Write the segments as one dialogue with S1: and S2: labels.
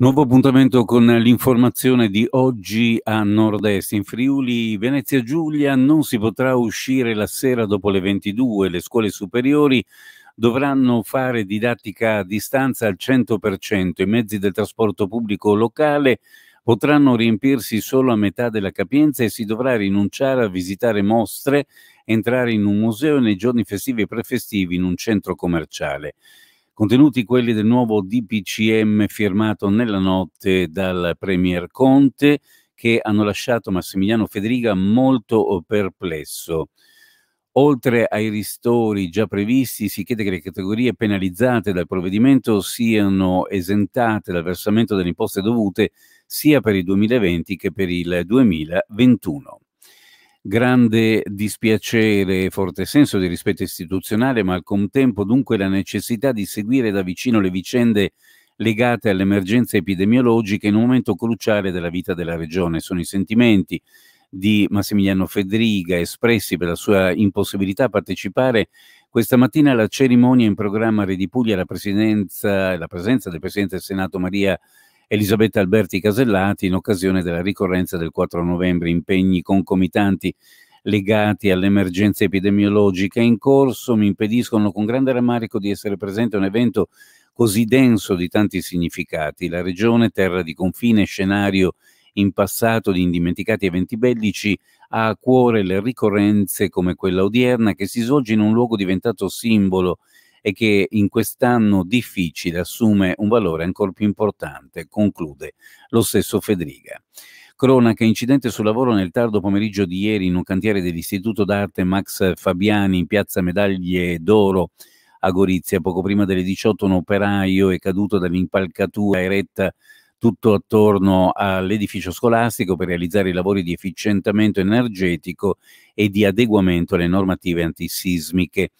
S1: Nuovo appuntamento con l'informazione di oggi a Nord-Est. In Friuli, Venezia Giulia non si potrà uscire la sera dopo le 22. Le scuole superiori dovranno fare didattica a distanza al 100%. I mezzi del trasporto pubblico locale potranno riempirsi solo a metà della capienza e si dovrà rinunciare a visitare mostre, entrare in un museo e nei giorni festivi e prefestivi in un centro commerciale contenuti quelli del nuovo DPCM firmato nella notte dal Premier Conte che hanno lasciato Massimiliano Federica molto eh, perplesso. Oltre ai ristori già previsti, si chiede che le categorie penalizzate dal provvedimento siano esentate dal versamento delle imposte dovute sia per il 2020 che per il 2021 grande dispiacere e forte senso di rispetto istituzionale, ma al contempo dunque la necessità di seguire da vicino le vicende legate all'emergenza epidemiologica in un momento cruciale della vita della regione. Sono i sentimenti di Massimiliano Federiga espressi per la sua impossibilità a partecipare questa mattina alla cerimonia in programma Re di Puglia la, la presenza del Presidente del Senato Maria Elisabetta Alberti Casellati in occasione della ricorrenza del 4 novembre, impegni concomitanti legati all'emergenza epidemiologica in corso mi impediscono con grande rammarico di essere presente a un evento così denso di tanti significati. La regione, terra di confine, scenario in passato di indimenticati eventi bellici, ha a cuore le ricorrenze come quella odierna che si svolge in un luogo diventato simbolo e che in quest'anno difficile assume un valore ancora più importante, conclude lo stesso Federica. Cronaca, incidente sul lavoro nel tardo pomeriggio di ieri in un cantiere dell'Istituto d'Arte Max Fabiani in piazza Medaglie d'Oro a Gorizia. Poco prima delle 18 un operaio è caduto dall'impalcatura eretta tutto attorno all'edificio scolastico per realizzare i lavori di efficientamento energetico e di adeguamento alle normative antisismiche.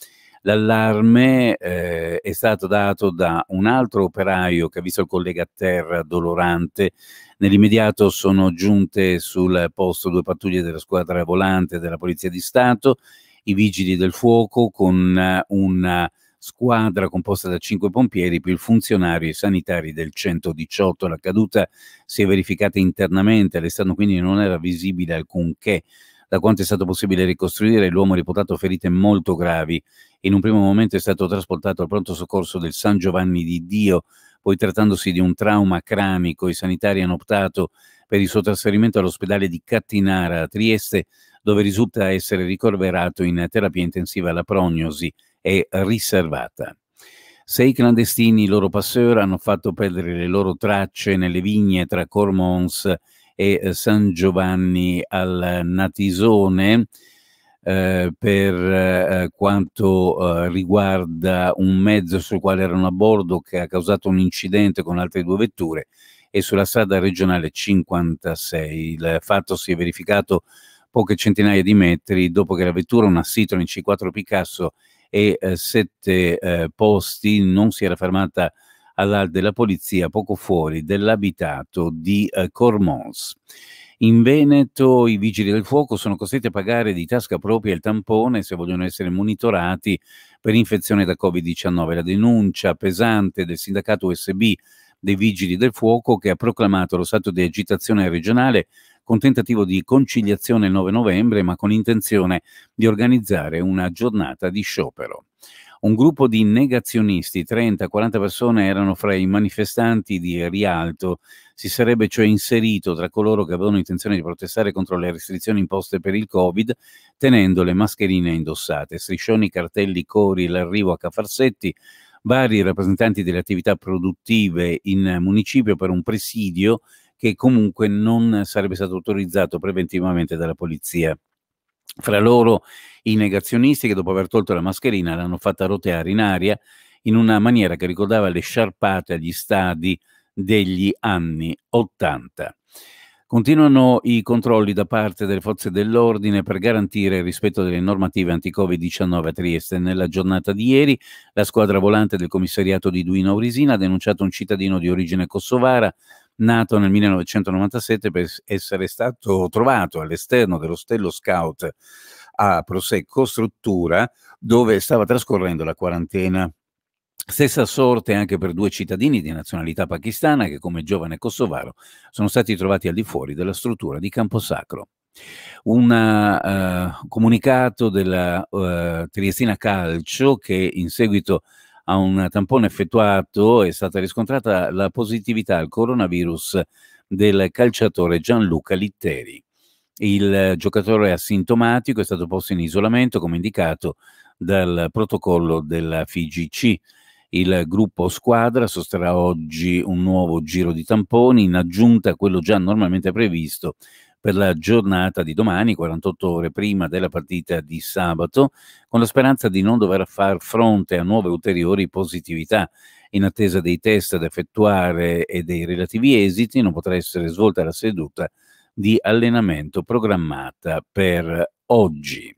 S1: L'allarme eh, è stato dato da un altro operaio che ha visto il collega a terra dolorante. Nell'immediato sono giunte sul posto due pattuglie della squadra volante della Polizia di Stato, i vigili del fuoco con eh, una squadra composta da cinque pompieri più il funzionario e i sanitari del 118. La caduta si è verificata internamente, all'esterno quindi non era visibile alcunché. Da quanto è stato possibile ricostruire, l'uomo ha reputato ferite molto gravi. In un primo momento è stato trasportato al pronto soccorso del San Giovanni di Dio, poi trattandosi di un trauma cramico, i sanitari hanno optato per il suo trasferimento all'ospedale di Cattinara a Trieste, dove risulta essere ricoverato in terapia intensiva. La prognosi è riservata. Sei clandestini, i loro passeur, hanno fatto perdere le loro tracce nelle vigne tra Cormons e eh, San Giovanni al Natisone. Eh, per eh, quanto eh, riguarda un mezzo sul quale erano a bordo che ha causato un incidente con altre due vetture e sulla strada regionale 56. Il fatto si è verificato poche centinaia di metri dopo che la vettura, una Citroen C4 Picasso e eh, sette eh, posti, non si era fermata alla della polizia poco fuori dell'abitato di eh, Cormons. In Veneto i vigili del fuoco sono costretti a pagare di tasca propria il tampone se vogliono essere monitorati per infezione da Covid-19. La denuncia pesante del sindacato USB dei vigili del fuoco che ha proclamato lo stato di agitazione regionale con tentativo di conciliazione il 9 novembre ma con intenzione di organizzare una giornata di sciopero un gruppo di negazionisti, 30-40 persone erano fra i manifestanti di Rialto, si sarebbe cioè inserito tra coloro che avevano intenzione di protestare contro le restrizioni imposte per il Covid, tenendo le mascherine indossate, striscioni, cartelli, cori, l'arrivo a Cafarsetti, vari rappresentanti delle attività produttive in municipio per un presidio che comunque non sarebbe stato autorizzato preventivamente dalla polizia. Fra loro i negazionisti che dopo aver tolto la mascherina l'hanno fatta roteare in aria in una maniera che ricordava le sciarpate agli stadi degli anni 80. Continuano i controlli da parte delle forze dell'ordine per garantire il rispetto delle normative anti-Covid-19 a Trieste. Nella giornata di ieri la squadra volante del commissariato di Duino Aurisina ha denunciato un cittadino di origine kosovara nato nel 1997 per essere stato trovato all'esterno dell'ostello scout a Prosecco, struttura dove stava trascorrendo la quarantena. Stessa sorte anche per due cittadini di nazionalità pakistana che, come giovane kosovaro, sono stati trovati al di fuori della struttura di Camposacro. Un uh, comunicato della uh, Triestina Calcio che in seguito a un tampone effettuato è stata riscontrata la positività al coronavirus del calciatore Gianluca Litteri. Il giocatore asintomatico è stato posto in isolamento, come indicato dal protocollo della FIGC. Il gruppo squadra sosterrà oggi un nuovo giro di tamponi in aggiunta a quello già normalmente previsto per la giornata di domani, 48 ore prima della partita di sabato, con la speranza di non dover far fronte a nuove ulteriori positività. In attesa dei test da effettuare e dei relativi esiti, non potrà essere svolta la seduta di allenamento programmata per oggi.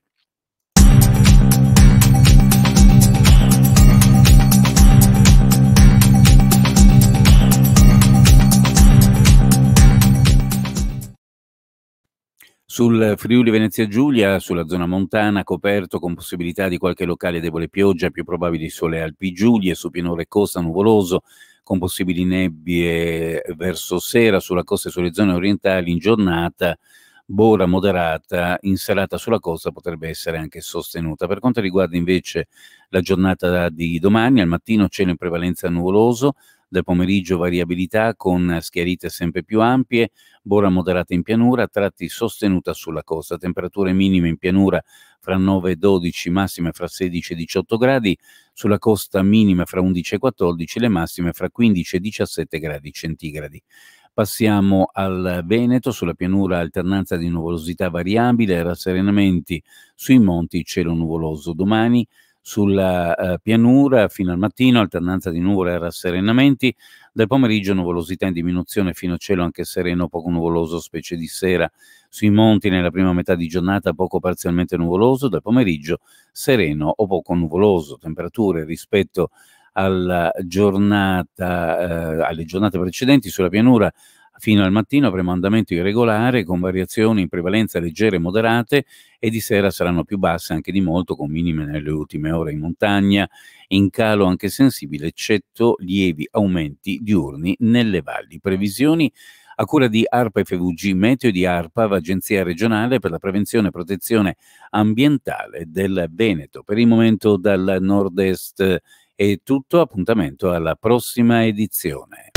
S1: Sul Friuli Venezia Giulia, sulla zona montana, coperto con possibilità di qualche locale debole pioggia, più probabili sole Alpi Giulie, su Pianore costa nuvoloso, con possibili nebbie verso sera sulla costa e sulle zone orientali in giornata, bora moderata, in serata sulla costa potrebbe essere anche sostenuta. Per quanto riguarda invece la giornata di domani, al mattino cielo in prevalenza nuvoloso, del pomeriggio variabilità con schiarite sempre più ampie, bora moderata in pianura, tratti sostenuta sulla costa, temperature minime in pianura fra 9 e 12, massime fra 16 e 18 gradi, sulla costa minime fra 11 e 14, le massime fra 15 e 17 gradi centigradi. Passiamo al Veneto, sulla pianura alternanza di nuvolosità variabile, rasserenamenti sui monti, cielo nuvoloso. Domani sulla eh, pianura fino al mattino, alternanza di nuvole e rasserenamenti, dal pomeriggio nuvolosità in diminuzione fino a cielo anche sereno, poco nuvoloso, specie di sera, sui monti nella prima metà di giornata poco parzialmente nuvoloso, dal pomeriggio sereno o poco nuvoloso, temperature rispetto alla giornata, eh, alle giornate precedenti sulla pianura fino al mattino avremo andamento irregolare con variazioni in prevalenza leggere e moderate e di sera saranno più basse anche di molto con minime nelle ultime ore in montagna, in calo anche sensibile eccetto lievi aumenti diurni nelle valli. Previsioni a cura di ARPA FVG Meteo e di ARPA, Agenzia regionale per la prevenzione e protezione ambientale del Veneto. Per il momento dal nord-est è tutto, appuntamento alla prossima edizione.